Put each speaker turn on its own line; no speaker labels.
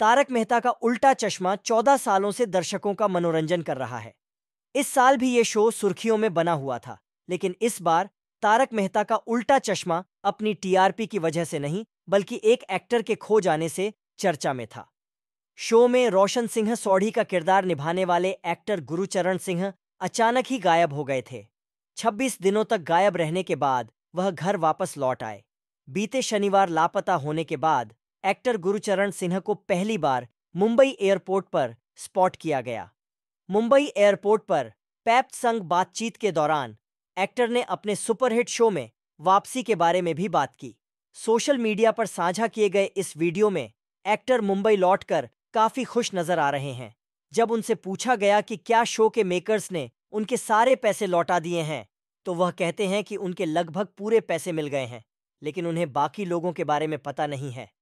तारक मेहता का उल्टा चश्मा चौदह सालों से दर्शकों का मनोरंजन कर रहा है इस साल भी ये शो सुर्खियों में बना हुआ था लेकिन इस बार तारक मेहता का उल्टा चश्मा अपनी टीआरपी की वजह से नहीं बल्कि एक एक्टर के खो जाने से चर्चा में था शो में रोशन सिंह सौढ़ी का किरदार निभाने वाले एक्टर गुरुचरण सिंह अचानक ही गायब हो गए थे 26 दिनों तक गायब रहने के बाद वह घर वापस लौट आए बीते शनिवार लापता होने के बाद एक्टर गुरुचरण सिन्हा को पहली बार मुंबई एयरपोर्ट पर स्पॉट किया गया मुंबई एयरपोर्ट पर पैप्ट संग बातचीत के दौरान एक्टर ने अपने सुपरहिट शो में वापसी के बारे में भी बात की सोशल मीडिया पर साझा किए गए इस वीडियो में एक्टर मुंबई लौटकर काफी खुश नजर आ रहे हैं जब उनसे पूछा गया कि क्या शो के मेकर्स ने उनके सारे पैसे लौटा दिए हैं तो वह कहते हैं कि उनके लगभग पूरे पैसे मिल गए हैं लेकिन उन्हें बाकी लोगों के बारे में पता नहीं है